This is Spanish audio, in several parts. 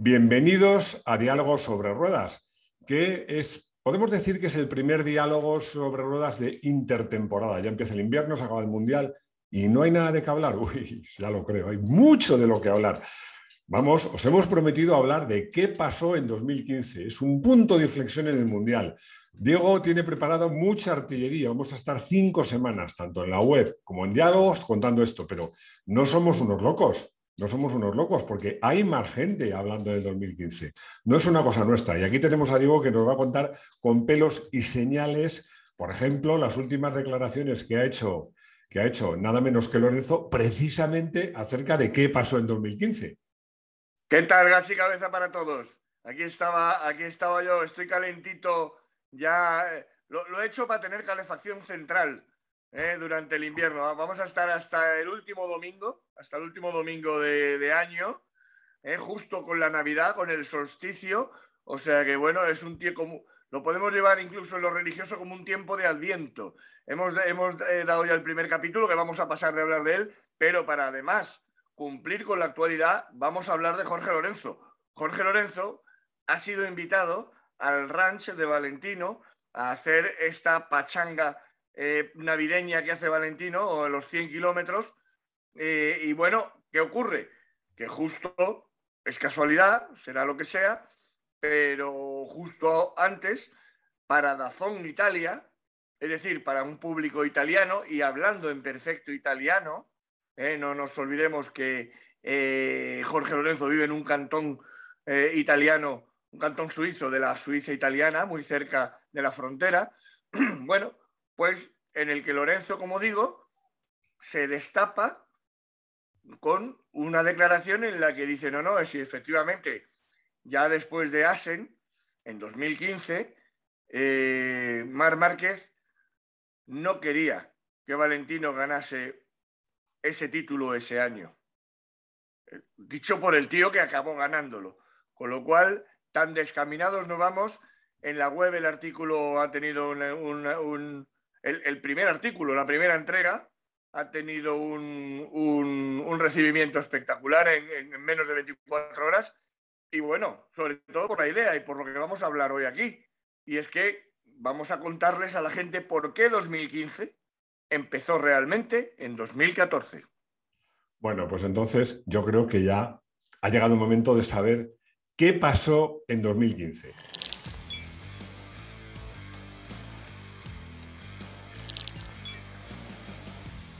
Bienvenidos a Diálogos sobre Ruedas, que es, podemos decir que es el primer diálogo sobre ruedas de intertemporada. Ya empieza el invierno, se acaba el mundial y no hay nada de qué hablar. Uy, ya lo creo, hay mucho de lo que hablar. Vamos, os hemos prometido hablar de qué pasó en 2015. Es un punto de inflexión en el mundial. Diego tiene preparado mucha artillería. Vamos a estar cinco semanas, tanto en la web como en diálogos, contando esto, pero no somos unos locos. No somos unos locos porque hay más gente hablando del 2015. No es una cosa nuestra. Y aquí tenemos a Diego que nos va a contar con pelos y señales, por ejemplo, las últimas declaraciones que ha hecho, que ha hecho nada menos que Lorenzo, precisamente acerca de qué pasó en 2015. ¿Qué tal, gas y cabeza para todos? Aquí estaba, aquí estaba yo, estoy calentito, ya eh, lo he hecho para tener calefacción central ¿eh? durante el invierno. Vamos a estar hasta el último domingo, hasta el último domingo de, año, ¿eh? justo con la Navidad, con el solsticio. O sea que bueno, es un tiempo, lo podemos llevar incluso en lo religioso como un tiempo de adviento. Hemos, eh, dado ya el primer capítulo que vamos a pasar de hablar de él, pero para además cumplir con la actualidad, vamos a hablar de Jorge Lorenzo. Jorge Lorenzo ha sido invitado al ranch de Valentino a hacer esta pachanga eh, navideña que hace Valentino, o los 100 kilómetros. Eh, y bueno, ¿qué ocurre? Que justo, es casualidad, será lo que sea, pero justo antes, para Dazón Italia, es decir, para un público italiano y hablando en perfecto italiano, eh, no nos olvidemos que Jorge Lorenzo vive en un cantón italiano, un cantón suizo de la Suiza italiana, muy cerca de la frontera. bueno, pues en el que Lorenzo, como digo, se destapa con una declaración en la que dice, no, no, es si efectivamente ya después de Asen, en 2015, eh, Mar Márquez no quería que Valentino ganase ese título ese año. Eh, dicho por el tío que acabó ganándolo. Con lo cual, tan descaminados no vamos. En la web el artículo ha tenido un, el, primer artículo, la primera entrega, ha tenido un, recibimiento espectacular en, en, menos de 24 horas. Y bueno, sobre todo por la idea y por lo que vamos a hablar hoy aquí. Y es que vamos a contarles a la gente por qué 2015 empezó realmente en 2014. Bueno, pues entonces yo creo que ya ha llegado el momento de saber qué pasó en 2015.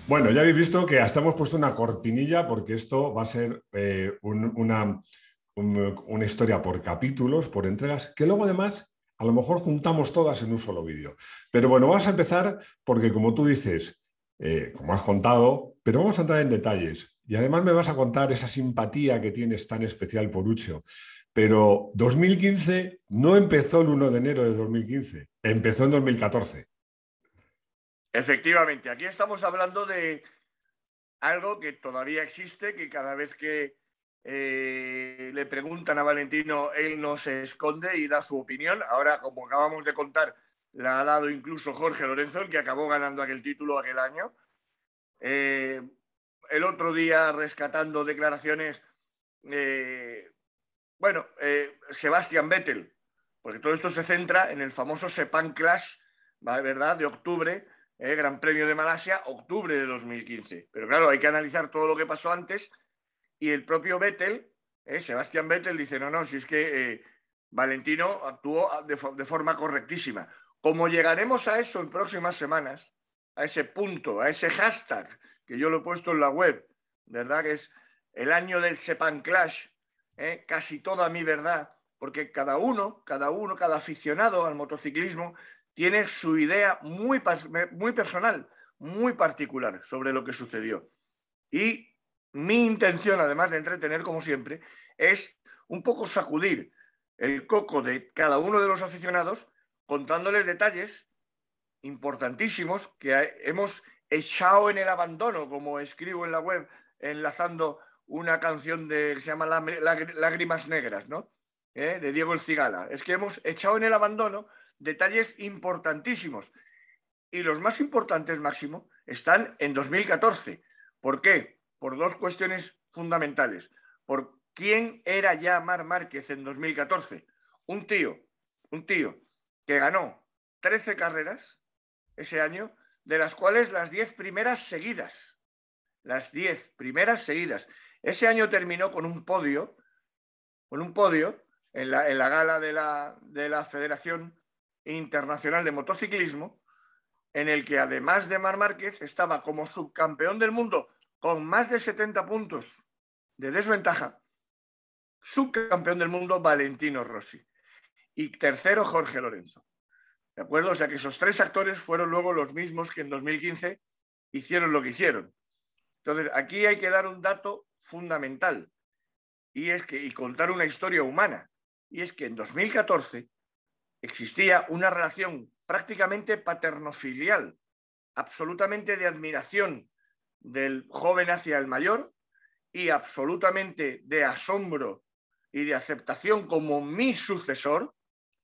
Bueno, ya habéis visto que hasta hemos puesto una cortinilla porque esto va a ser eh, una, historia por capítulos, por entregas, que luego además a lo mejor juntamos todas en un solo vídeo. Pero bueno, vamos a empezar porque como tú dices, eh, como has contado, pero vamos a entrar en detalles. Y además me vas a contar esa simpatía que tienes tan especial por Ucho. Pero 2015 no empezó el 1 de enero de 2015, empezó en 2014. Efectivamente, aquí estamos hablando de algo que todavía existe, que cada vez que eh, le preguntan a Valentino, él no se esconde y da su opinión. Ahora, como acabamos de contar, la ha dado incluso Jorge Lorenzo, el que acabó ganando aquel título aquel año. Eh, el otro día, rescatando declaraciones, eh, bueno, Sebastián Vettel, porque todo esto se centra en el famoso Sepan Clash, ¿verdad?, de octubre, ¿eh? Gran Premio de Malasia, octubre de 2015. Pero claro, hay que analizar todo lo que pasó antes y el propio Vettel, ¿eh? Sebastián Vettel, dice, no, no, si es que eh, Valentino actuó de, forma correctísima. Como llegaremos a eso en próximas semanas, a ese punto, a ese hashtag que yo lo he puesto en la web, ¿verdad? Que es el año del Sepan Clash, casi toda mi verdad, porque cada uno, cada uno, cada aficionado al motociclismo tiene su idea muy, muy personal, muy particular sobre lo que sucedió. Y mi intención, además de entretener como siempre, es un poco sacudir el coco de cada uno de los aficionados contándoles detalles importantísimos que hemos echado en el abandono, como escribo en la web, enlazando una canción que se llama Lágrimas Negras, ¿no? ¿Eh? De Diego El Cigala. Es que hemos echado en el abandono detalles importantísimos. Y los más importantes, Máximo, están en 2014. ¿Por qué? Por dos cuestiones fundamentales. Por quién era ya Mar Márquez en 2014. Un tío, un tío que ganó 13 carreras ese año, de las cuales las 10 primeras seguidas. Las 10 primeras seguidas. Ese año terminó con un podio, con un podio en la, gala de la Federación Internacional de Motociclismo, en el que además de Mar Márquez estaba como subcampeón del mundo con más de 70 puntos de desventaja, subcampeón del mundo Valentino Rossi y tercero Jorge Lorenzo. ¿De acuerdo? O sea que esos tres actores fueron luego los mismos que en 2015 hicieron lo que hicieron. Entonces, aquí hay que dar un dato fundamental y es que y contar una historia humana. Y es que en 2014 existía una relación prácticamente paternofilial, absolutamente de admiración del joven hacia el mayor y absolutamente de asombro y de aceptación como mi sucesor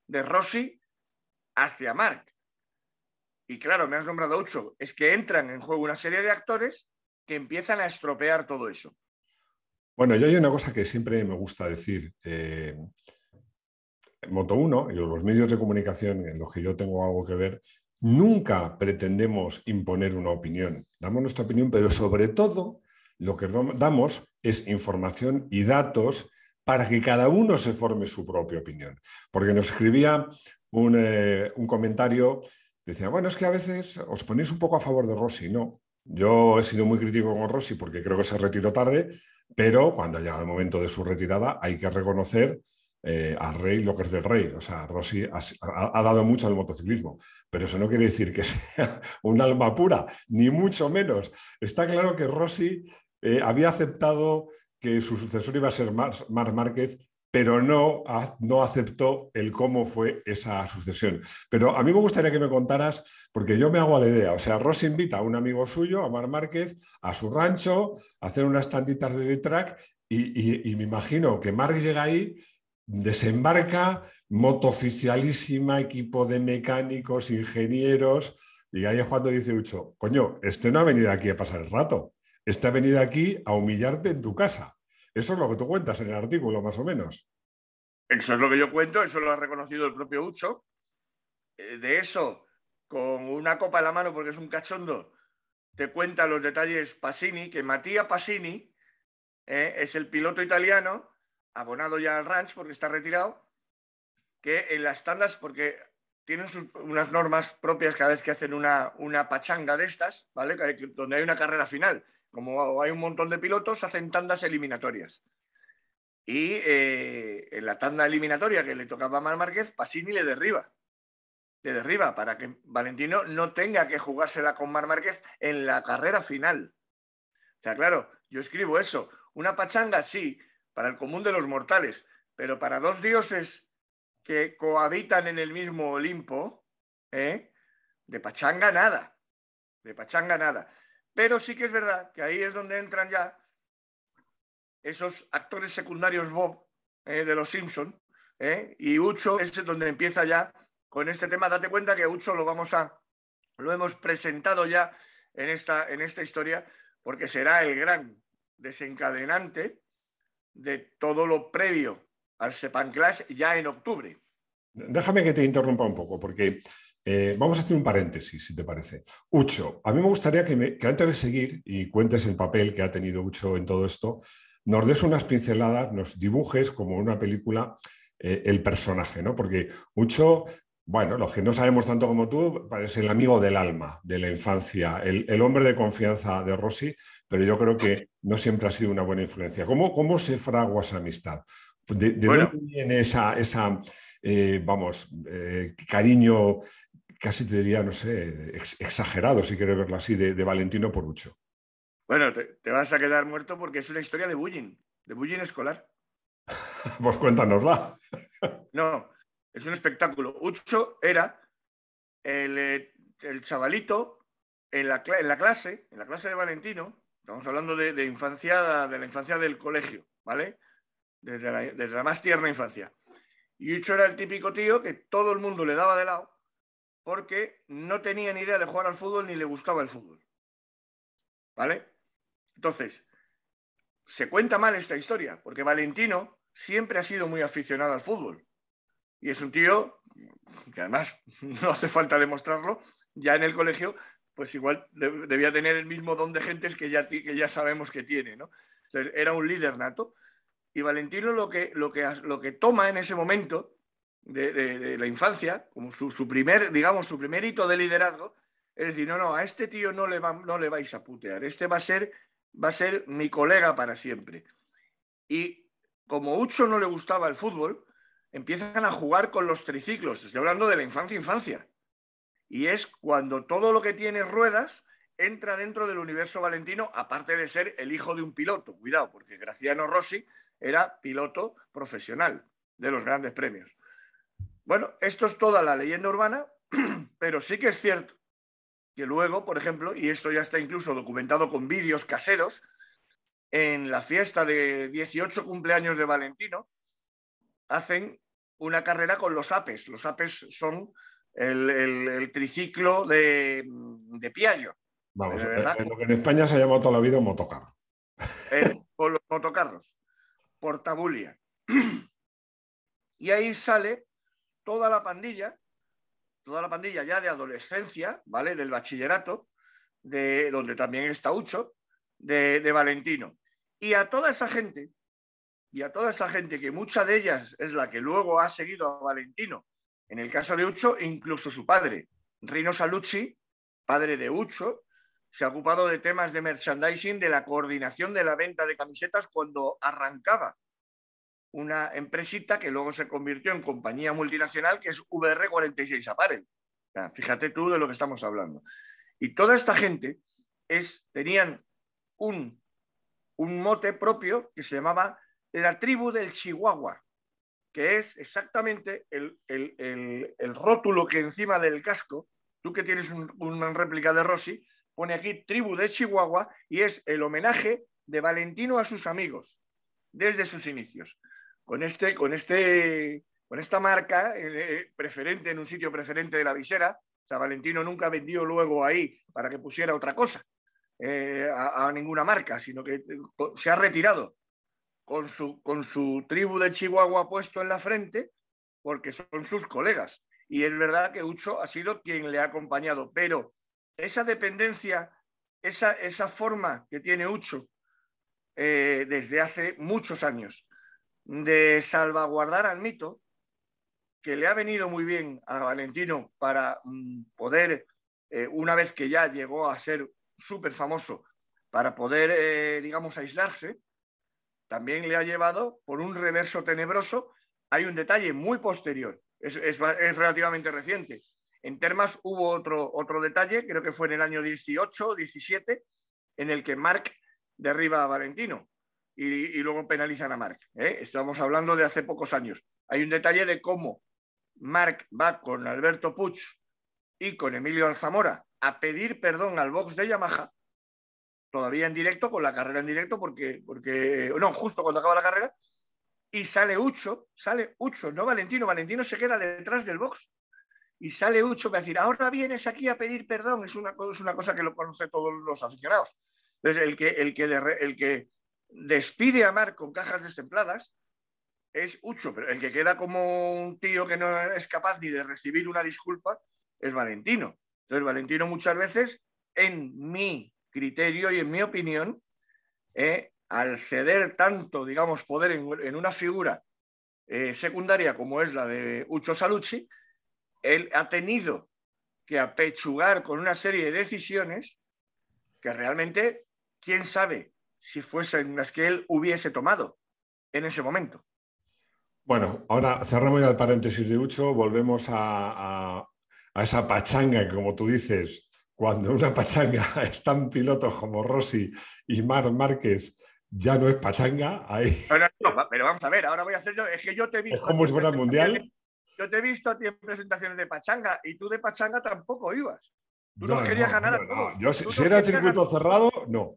de Rossi hacia Mark. Y claro, me has nombrado ocho, es que entran en juego una serie de actores que empiezan a estropear todo eso. Bueno, yo hay una cosa que siempre me gusta decir. Eh, Moto 1 y los medios de comunicación en los que yo tengo algo que ver, nunca pretendemos imponer una opinión. Damos nuestra opinión, pero sobre todo lo que damos es información y datos para que cada uno se forme su propia opinión. Porque nos escribía un, eh, un comentario, decía, bueno, es que a veces os ponéis un poco a favor de Rossi. No, yo he sido muy crítico con Rossi porque creo que se retiró tarde, pero cuando llega el momento de su retirada hay que reconocer eh, al rey lo que es del rey. O sea, Rossi ha, dado mucho al motociclismo, pero eso no quiere decir que sea un alma pura, ni mucho menos. Está claro que Rossi eh, había aceptado que su sucesor iba a ser Mar, Márquez, pero no, no aceptó el cómo fue esa sucesión. Pero a mí me gustaría que me contaras, porque yo me hago la idea. O sea, Rossi invita a un amigo suyo, a Mar Márquez, a su rancho, a hacer unas tantitas de track y, y, y me imagino que Marc llega ahí desembarca, moto oficialísima, equipo de mecánicos, ingenieros. Y ahí es cuando dice Ucho, coño, este no ha venido aquí a pasar el rato, este ha venido aquí a humillarte en tu casa. Eso es lo que tú cuentas en el artículo, más o menos. Eso es lo que yo cuento, eso lo ha reconocido el propio Ucho. Eh, de eso, con una copa en la mano, porque es un cachondo, te cuenta los detalles Pasini, que Matías Pasini eh, es el piloto italiano abonado ya al ranch porque está retirado, que en las tandas, porque tienen unas normas propias cada vez que hacen una, una pachanga de estas, ¿vale? Donde hay una carrera final. Como hay un montón de pilotos, hacen tandas eliminatorias. Y eh, en la tanda eliminatoria que le tocaba a Mar Márquez, Pasini le derriba. Le derriba para que Valentino no tenga que jugársela con Mar Márquez en la carrera final. O sea, claro, yo escribo eso. Una pachanga, sí, para el común de los mortales, pero para dos dioses que cohabitan en el mismo Olimpo, ¿eh? de pachanga nada, de pachanga nada. Pero sí que es verdad que ahí es donde entran ya esos actores secundarios Bob ¿eh? de los Simpson ¿eh? y Ucho es donde empieza ya con este tema. Date cuenta que Ucho lo vamos a lo hemos presentado ya en esta en esta historia porque será el gran desencadenante de todo lo previo al Clash ya en octubre. Déjame que te interrumpa un poco, porque eh, vamos a hacer un paréntesis, si te parece. Ucho, a mí me gustaría que, antes de seguir y cuentes el papel que ha tenido Ucho en todo esto, nos des unas pinceladas, nos dibujes como una película eh, el personaje, ¿no? Porque Ucho bueno, los que no sabemos tanto como tú, parece el amigo del alma, de la infancia, el, hombre de confianza de Rossi, pero yo creo que no siempre ha sido una buena influencia. ¿Cómo, se fragua esa amistad? ¿De, dónde viene esa, eh, vamos, eh, cariño, casi te diría, no sé, exagerado, si quieres verlo así, de, de Valentino Porucho? Bueno, te, vas a quedar muerto porque es una historia de bullying, de bullying escolar. pues cuéntanosla. no, es un espectáculo. Ucho era el, eh, chavalito en la, clase, en la clase de Valentino, estamos hablando de, infancia, de la infancia del colegio, ¿vale? la, desde la, más tierna infancia. Y Ucho era el típico tío que todo el mundo le daba de lado porque no tenía ni idea de jugar al fútbol ni le gustaba el fútbol. ¿Vale? Entonces, se cuenta mal esta historia, porque Valentino siempre ha sido muy aficionado al fútbol. Y es un tío que además no hace falta demostrarlo, ya en el colegio, pues igual debía tener el mismo don de gentes que ya, que ya sabemos que tiene, ¿no? era un líder nato. Y Valentino lo que, lo que, lo que toma en ese momento de, la infancia, como su, primer, digamos, su primer hito de liderazgo, es decir, no, no, a este tío no le, va, no le vais a putear, este va a, ser, va a ser mi colega para siempre. Y como Ucho no le gustaba el fútbol, empiezan a jugar con los triciclos. Estoy hablando de la infancia-infancia. Y es cuando todo lo que tiene ruedas entra dentro del universo valentino, aparte de ser el hijo de un piloto. Cuidado, porque Graciano Rossi era piloto profesional de los grandes premios. Bueno, esto es toda la leyenda urbana, pero sí que es cierto que luego, por ejemplo, y esto ya está incluso documentado con vídeos caseros, en la fiesta de 18 cumpleaños de Valentino, hacen una carrera con los apes. Los apes son el, triciclo de, mm, de Vamos, eh, en lo que en España se ha llamado toda la vida motocarro. Eh, con los motocarros, portabulia. Y ahí sale toda la pandilla, toda la pandilla ya de adolescencia, ¿vale? Del bachillerato, de donde también está Ucho, de, de Valentino. Y a toda esa gente, y a toda esa gente, que mucha de ellas es la que luego ha seguido a Valentino, en el caso de Ucho, incluso su padre, Rino Salucci, padre de Ucho, se ha ocupado de temas de merchandising, de la coordinación de la venta de camisetas cuando arrancaba una empresita que luego se convirtió en compañía multinacional que es VR46 Apparel. fíjate tú de lo que estamos hablando. Y toda esta gente es, tenían un, un mote propio que se llamaba la tribu del Chihuahua, que es exactamente el, rótulo que encima del casco, tú que tienes una réplica de Rossi, pone aquí tribu de Chihuahua y es el homenaje de Valentino a sus amigos desde sus inicios. Con, este, con, este, con esta marca eh, eh, preferente en un sitio preferente de la visera, o sea, Valentino nunca vendió luego ahí para que pusiera otra cosa eh, a, ninguna marca, sino que se ha retirado con su, con su tribu de Chihuahua puesto en la frente, porque son sus colegas. Y es verdad que Ucho ha sido quien le ha acompañado, pero esa dependencia, esa, esa forma que tiene Ucho eh, desde hace muchos años de salvaguardar al mito, que le ha venido muy bien a Valentino para mm, poder, eh, una vez que ya llegó a ser súper famoso, para poder, eh, digamos, aislarse, también le ha llevado por un reverso tenebroso. Hay un detalle muy posterior, es, relativamente reciente. En Termas hubo otro, otro detalle, creo que fue en el año 18, 17, en el que Mark derriba a Valentino y, luego penalizan a Mark. ¿eh? Estamos hablando de hace pocos años. Hay un detalle de cómo Marc va con Alberto Puch y con Emilio Alzamora a pedir perdón al box de Yamaha todavía en directo, con la carrera en directo, porque, porque no, justo cuando acaba la carrera, y sale Ucho, sale Ucho, no Valentino, Valentino se queda detrás del box, y sale Ucho para decir, ahora vienes aquí a pedir perdón, es una, es una cosa que lo conocen todos los aficionados. Entonces, el que, el que, el que despide a Mar con cajas destempladas es Ucho, pero el que queda como un tío que no es capaz ni de recibir una disculpa es Valentino. Entonces, Valentino muchas veces, en mi criterio y en mi opinión, eh, al ceder tanto, digamos, poder en, una figura eh, secundaria como es la de Ucho Salucci, él ha tenido que apechugar con una serie de decisiones que realmente, quién sabe si fuesen las que él hubiese tomado en ese momento. Bueno, ahora cerramos ya el paréntesis de Ucho, volvemos a, a esa pachanga que, como tú dices, cuando una pachanga están pilotos como Rossi y Mar Márquez, ya no es pachanga. Ahí... Pero, vamos a ver, ahora voy a hacer yo. Es que yo te he visto. Es mundial. Yo te he visto a ti en presentaciones de pachanga y tú de pachanga tampoco ibas. Tú no, querías ganar a todos. si, era circuito cerrado, no.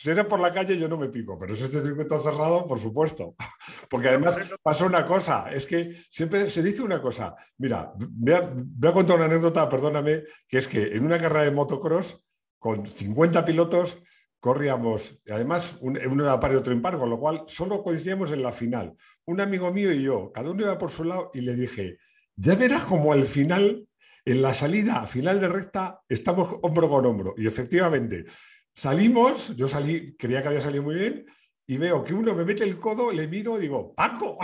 Si era por la calle, yo no me pico, pero si este circuito cerrado, por supuesto. Porque además pasó una cosa, es que siempre se dice una cosa. Mira, voy a, contar una anécdota, perdóname, que es que en una carrera de motocross, con 50 pilotos, corríamos, además, uno era par y otro impar, con lo cual solo coincidíamos en la final. Un amigo mío y yo, cada uno iba por su lado, y le dije, ya verás como al final en la salida, a final de recta, estamos hombro con hombro. Y efectivamente, Salimos, yo salí, creía que había salido muy bien, y veo que uno me mete el codo, le miro y digo, Paco,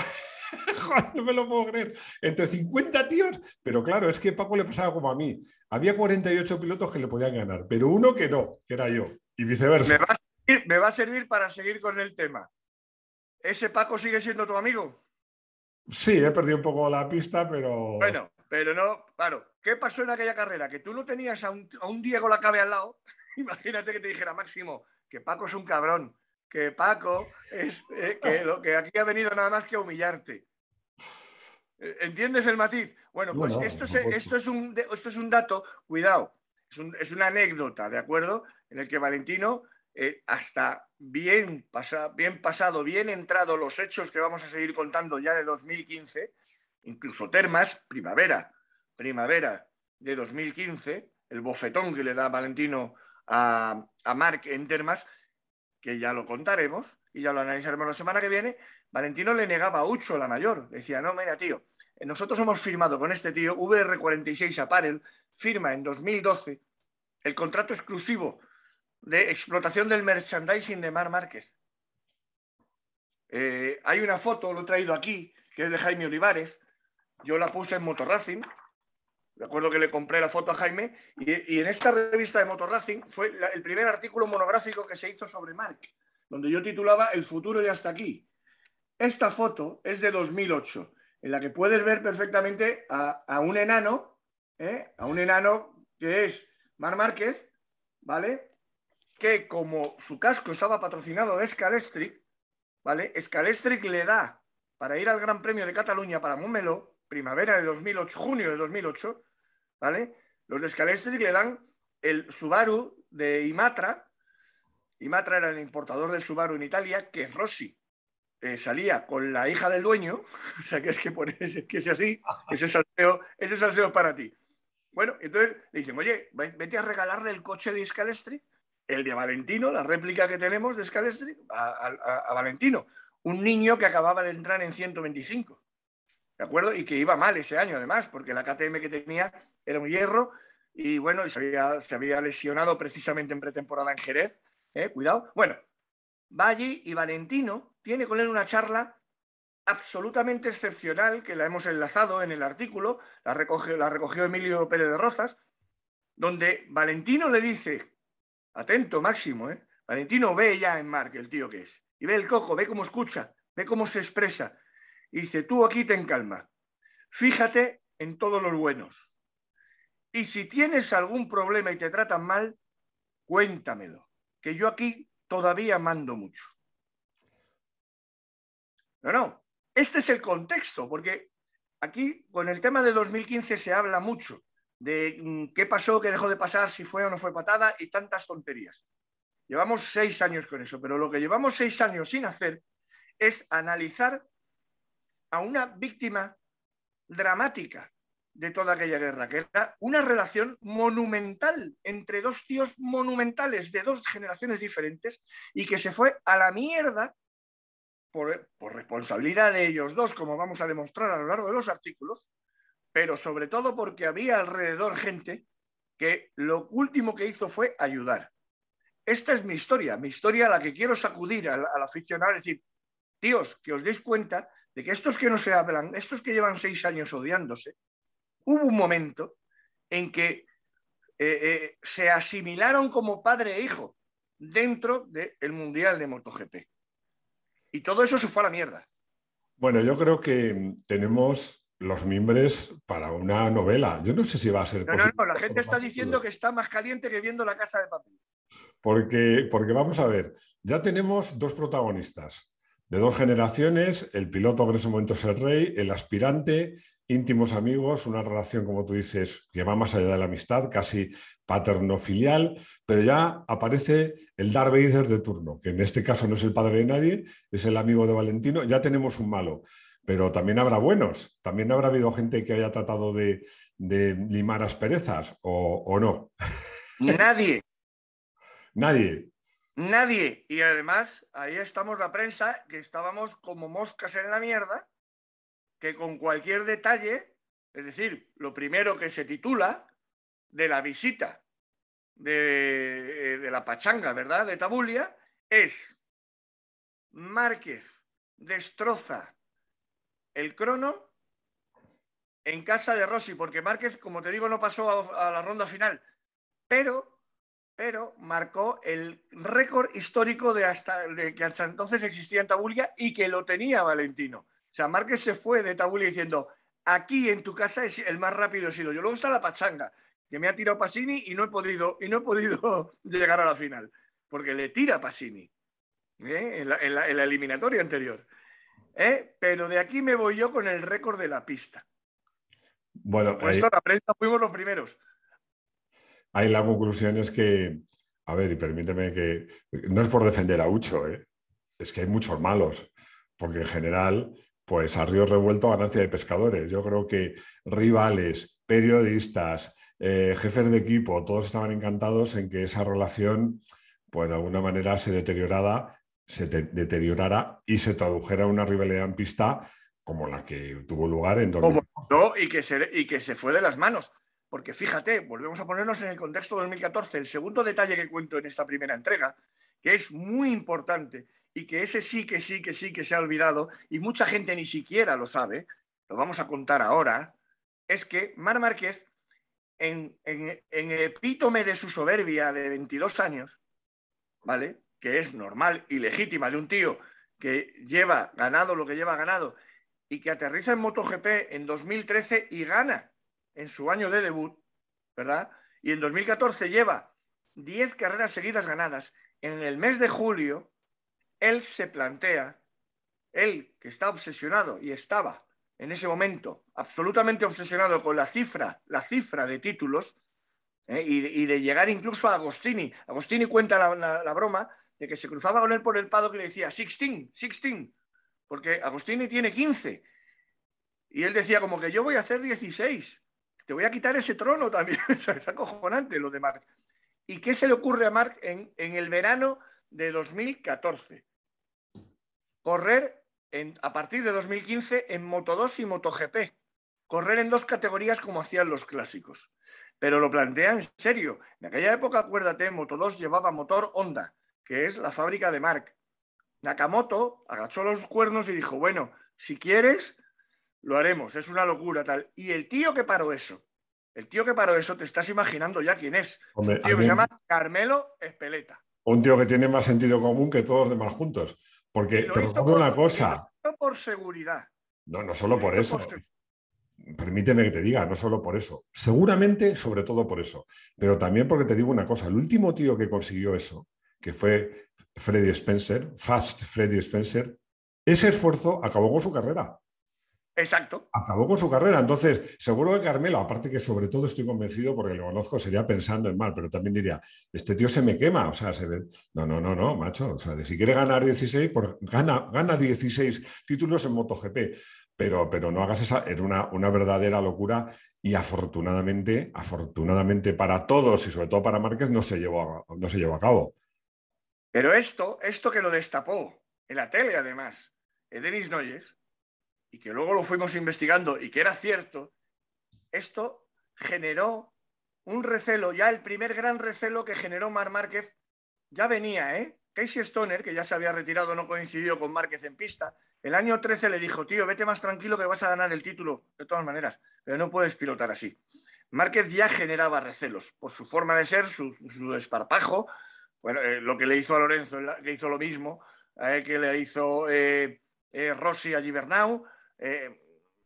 no me lo puedo creer, entre 50 tíos, pero claro, es que Paco le pasaba como a mí, había 48 pilotos que le podían ganar, pero uno que no, que era yo, y viceversa. Me va a servir, para seguir con el tema. ¿Ese Paco sigue siendo tu amigo? Sí, he perdido un poco la pista, pero... Bueno, pero no, claro, ¿qué pasó en aquella carrera? Que tú no tenías a un, a la Diego al lado. Imagínate que te dijera, Máximo, que Paco es un cabrón, que Paco es eh, que lo que aquí ha venido nada más que a humillarte. Eh, ¿Entiendes el matiz? Bueno, pues esto, es, esto, es un, esto es un dato, cuidado, es, una anécdota, ¿de acuerdo? En el que Valentino, eh, hasta bien, pasa, bien pasado, bien entrado los hechos que vamos a seguir contando ya de 2015, incluso Termas, primavera, primavera de 2015, el bofetón que le da Valentino a, a en termas que ya lo contaremos y ya lo analizaremos la semana que viene, Valentino le negaba a Ucho, la mayor. Decía, no, mira, tío, nosotros hemos firmado con este tío, VR46 Apparel, firma en 2012 el contrato exclusivo de explotación del merchandising de Mar Márquez. Eh, hay una foto, lo he traído aquí, que es de Jaime Olivares. Yo la puse en Motorracing, Recuerdo que le compré la foto a Jaime y, en esta revista de Racing fue el primer artículo monográfico que se hizo sobre Marc, donde yo titulaba El futuro de hasta aquí. Esta foto es de 2008, en la que puedes ver perfectamente a, un enano, ¿eh? a un enano que es Mar Márquez, ¿vale? Que como su casco estaba patrocinado de Scalestric, ¿vale? Scalestric le da para ir al Gran Premio de Cataluña para Mummelo primavera de 2008, junio de 2008, ¿vale? Los de Scalestric le dan el Subaru de Imatra. Imatra era el importador del Subaru en Italia, que Rossi eh, salía con la hija del dueño, o sea que es que, por que es así, ese salseo, ese para ti. Bueno, entonces le dicen, oye, vete a regalarle el coche de Scalestri, el de Valentino, la réplica que tenemos de Scalestri, a, a Valentino, un niño que acababa de entrar en 125. ¿de acuerdo? Y que iba mal ese año además, porque la KTM que tenía era un hierro y bueno, se, había, se lesionado precisamente en pretemporada en Jerez, ¿eh? cuidado. Bueno, va allí y Valentino tiene con él una charla absolutamente excepcional que la hemos enlazado en el artículo, la recogió, la recogió Emilio Pérez de Rozas, donde Valentino le dice, atento máximo, ¿eh? Valentino ve ya en que el tío que es, y ve el cojo, ve cómo escucha, ve cómo se expresa, y dice, tú aquí ten calma, fíjate en todos los buenos. Y si tienes algún problema y te tratan mal, cuéntamelo, que yo aquí todavía mando mucho. No, no, este es el contexto, porque aquí con el tema de 2015 se habla mucho de mm, qué pasó, qué dejó de pasar, si fue o no fue patada y tantas tonterías. Llevamos seis años con eso, pero lo que llevamos seis años sin hacer es analizar a una víctima dramática de toda aquella guerra, que era una relación monumental entre dos tíos monumentales de dos generaciones diferentes y que se fue a la mierda por, responsabilidad de ellos dos, como vamos a demostrar a lo largo de los artículos, pero sobre todo porque había alrededor gente que lo último que hizo fue ayudar. Esta es mi historia, mi historia a la que quiero sacudir al, aficionado, es decir, tíos, que os deis cuenta de que estos que no se hablan, estos que llevan seis años odiándose, hubo un momento en que eh, eh, se asimilaron como padre e hijo dentro del Mundial de MotoGP. Y todo eso se fue a la mierda. Bueno, yo creo que tenemos los mimbres para una novela. Yo no sé si va a ser... no, no, la gente está diciendo que está más caliente que viendo la casa de papel. Porque, porque vamos a ver, ya tenemos dos protagonistas de dos generaciones, el piloto en ese momento es el rey, el aspirante, íntimos amigos, una relación, como tú dices, que va más allá de la amistad, casi paterno-filial, pero ya aparece el Darth de turno, que en este caso no es el padre de nadie, es el amigo de Valentino, ya tenemos un malo, pero también habrá buenos, también habrá habido gente que haya tratado de, limar asperezas, o, o no. Nadie. Nadie. Nadie. Y además, ahí estamos la prensa, que estábamos como moscas en la mierda, que con cualquier detalle, es decir, lo primero que se titula de la visita de, eh, la pachanga, ¿verdad? De Tabulia, es Márquez destroza el crono en casa de Rossi, porque Márquez, como te digo, no pasó a la ronda final, pero pero marcó el récord histórico de, hasta, que hasta entonces existía en Tabulia y que lo tenía Valentino. O sea, Márquez se fue de Tabulia diciendo, aquí en tu casa es el más rápido he sido yo. Luego está la pachanga, que me ha tirado Pasini y no he podido, y no he podido llegar a la final, porque le tira Pasini ¿eh? en, la, eliminatoria anterior. ¿eh? Pero de aquí me voy yo con el récord de la pista. Bueno, pues esto, la prensa fuimos los primeros ahí la conclusión es que, a ver, y permíteme que, no es por defender a Ucho, ¿eh? es que hay muchos malos, porque en general, pues a río revuelto ganancia de pescadores. Yo creo que rivales, periodistas, eh, jefes de equipo, todos estaban encantados en que esa relación, pues de alguna manera se deteriorara, se deteriorara y se tradujera una rivalidad en pista como la que tuvo lugar en 2000. No, y que, y que se fue de las manos. Porque fíjate, volvemos a ponernos en el contexto 2014, el segundo detalle que cuento en esta primera entrega, que es muy importante y que ese sí que sí que sí que se ha olvidado y mucha gente ni siquiera lo sabe, lo vamos a contar ahora, es que Mar Márquez, en, el epítome de su soberbia de 22 años, ¿vale? Que es normal y legítima de un tío que lleva ganado lo que lleva ganado y que aterriza en MotoGP en 2013 y gana en su año de debut, ¿verdad? Y en 2014 lleva 10 carreras seguidas ganadas. En el mes de julio, él se plantea, él que está obsesionado y estaba en ese momento absolutamente obsesionado con la cifra, la cifra de títulos, ¿eh? y, de llegar incluso a Agostini. Agostini cuenta la, broma de que se cruzaba con él por el pado que le decía 16, 16, porque Agostini tiene 15. Y él decía como que yo voy a hacer 16 te voy a quitar ese trono también. es acojonante lo de Mark. ¿Y qué se le ocurre a Mark en, el verano de 2014? Correr a partir de 2015 en Moto 2 y MotoGP. Correr en dos categorías como hacían los clásicos. Pero lo plantea en serio. En aquella época, acuérdate, Moto 2 llevaba motor Honda, que es la fábrica de Mark. Nakamoto agachó los cuernos y dijo, bueno, si quieres, lo haremos, es una locura, tal. Y el tío que paró eso, el tío que paró eso, te estás imaginando ya quién es. Un tío que se llama Carmelo Espeleta. Un tío que tiene más sentido común que todos los demás juntos. Porque te recuerdo una cosa. Por seguridad. No, no solo por eso. Permíteme que te diga, no solo por eso. Seguramente, sobre todo por eso. Pero también porque te digo una cosa: el último tío que consiguió eso, que fue Freddy Spencer, Fast Freddy Spencer, ese esfuerzo acabó con su carrera. Exacto. Acabó con su carrera. Entonces, seguro que Carmelo, aparte que sobre todo estoy convencido porque lo conozco, sería pensando en mal, pero también diría, este tío se me quema. O sea, se ve... no, no, no, no, macho. O sea, si quiere ganar 16, por gana, gana 16 títulos en MotoGP. Pero, pero no hagas esa, es una, una verdadera locura y afortunadamente, afortunadamente para todos y sobre todo para Márquez no se llevó a, no se llevó a cabo. Pero esto, esto que lo destapó en la tele además, Denis Noyes, y que luego lo fuimos investigando y que era cierto, esto generó un recelo, ya el primer gran recelo que generó Mar Márquez, ya venía, ¿eh? Casey Stoner, que ya se había retirado, no coincidió con Márquez en pista. El año 13 le dijo, tío, vete más tranquilo que vas a ganar el título, de todas maneras, pero no puedes pilotar así. Márquez ya generaba recelos por su forma de ser, su, desparpajo, bueno, eh, lo que le hizo a Lorenzo, le hizo lo mismo eh, que le hizo eh, Rossi a Gibernau, eh,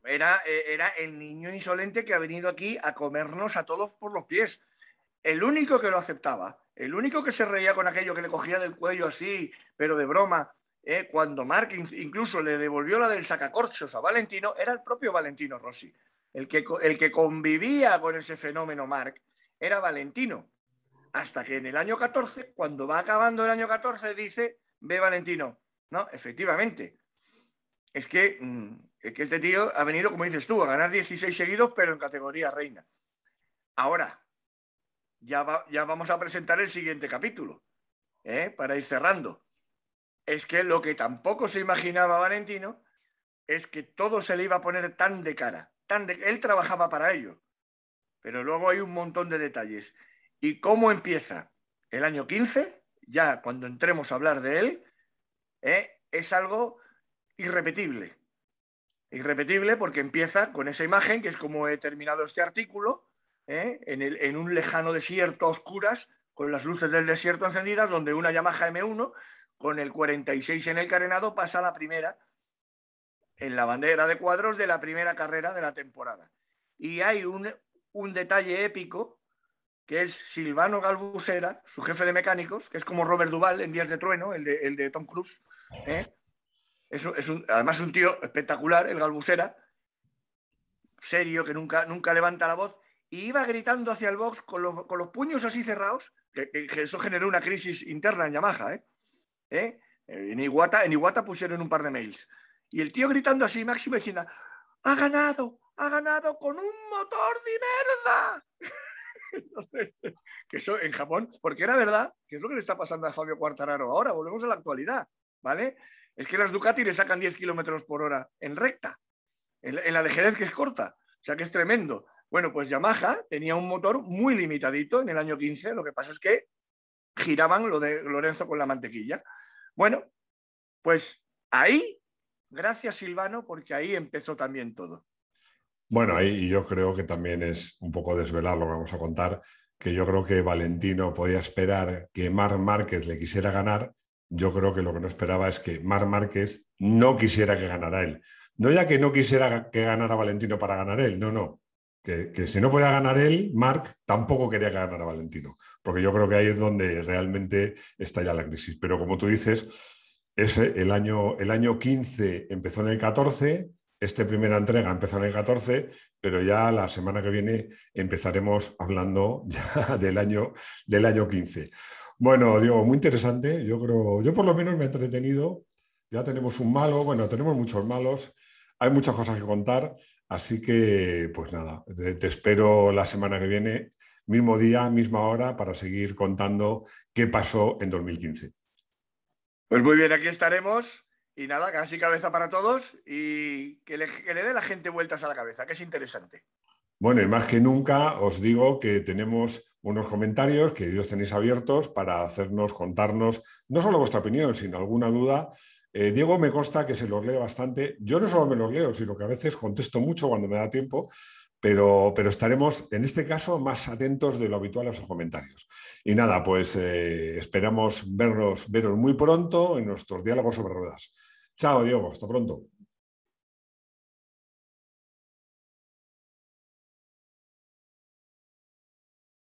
era, eh, era el niño insolente que ha venido aquí a comernos a todos por los pies. El único que lo aceptaba, el único que se reía con aquello que le cogía del cuello así, pero de broma, eh, cuando Mark incluso le devolvió la del sacacorchos a Valentino, era el propio Valentino Rossi. El que, el que convivía con ese fenómeno Mark era Valentino. Hasta que en el año 14, cuando va acabando el año 14, dice, ve Valentino. No, efectivamente. Es que mm, que este tío ha venido, como dices tú, a ganar 16 seguidos, pero en categoría reina. Ahora, ya, ya vamos a presentar el siguiente capítulo, ¿eh? para ir cerrando. Es que lo que tampoco se imaginaba Valentino es que todo se le iba a poner tan de cara. Tan de... Él trabajaba para ello, pero luego hay un montón de detalles. ¿Y cómo empieza? El año 15, ya cuando entremos a hablar de él, ¿eh? es algo irrepetible. Irrepetible porque empieza con esa imagen, que es como he terminado este artículo, ¿eh? en, un lejano desierto a oscuras, con las luces del desierto encendidas, donde una Yamaha M1 con el 46 en el carenado pasa la primera, en la bandera de cuadros de la primera carrera de la temporada. Y hay un, detalle épico, que es Silvano Galbucera, su jefe de mecánicos, que es como Robert Duval en Días de Trueno, el de, el de Tom Cruise. ¿eh? Es, es un, además un tío espectacular, el Galbucera, serio, que nunca, nunca levanta la voz, y iba gritando hacia el box con los, puños así cerrados, que, eso generó una crisis interna en Yamaha. ¿eh? ¿Eh? En, Iguata, en pusieron un par de mails. Y el tío gritando así, Máximo diciendo, ha ganado, ha ganado con un motor de merda. que eso en Japón, porque era verdad, que es lo que le está pasando a Fabio Cuartararo ahora, volvemos a la actualidad, ¿vale? Es que las Ducati le sacan 10 kilómetros por hora en recta, en, la ligerez que es corta. O sea que es tremendo. Bueno, pues Yamaha tenía un motor muy limitadito en el año 15, lo que pasa es que giraban lo de Lorenzo con la mantequilla. Bueno, pues ahí, gracias Silvano, porque ahí empezó también todo. Bueno, ahí yo creo que también es un poco desvelar lo que vamos a contar, que yo creo que Valentino podía esperar que Mar Márquez le quisiera ganar yo creo que lo que no esperaba es que Marc Márquez no quisiera que ganara él. No ya que no quisiera que ganara Valentino para ganar él, no, no. Que, si no podía ganar él, Marc tampoco quería ganar a Valentino, porque yo creo que ahí es donde realmente está ya la crisis. Pero como tú dices, ese, el, año, el año 15 empezó en el 14, esta primera entrega empezó en el 14, pero ya la semana que viene empezaremos hablando ya del año, del año 15. Bueno, Diego, muy interesante. Yo creo, yo por lo menos me he entretenido. Ya tenemos un malo, bueno, tenemos muchos malos. Hay muchas cosas que contar, así que pues nada, te, espero la semana que viene, mismo día, misma hora, para seguir contando qué pasó en 2015. Pues muy bien, aquí estaremos. Y nada, casi cabeza para todos y que le dé la gente vueltas a la cabeza, que es interesante. Bueno, y más que nunca os digo que tenemos unos comentarios que ellos tenéis abiertos para hacernos, contarnos, no solo vuestra opinión, sino alguna duda. Eh, Diego me consta que se los lee bastante. Yo no solo me los leo, sino que a veces contesto mucho cuando me da tiempo, pero, pero estaremos, en este caso, más atentos de lo habitual a esos comentarios. Y nada, pues eh, esperamos verlos, veros muy pronto en nuestros diálogos sobre ruedas. Chao, Diego, hasta pronto.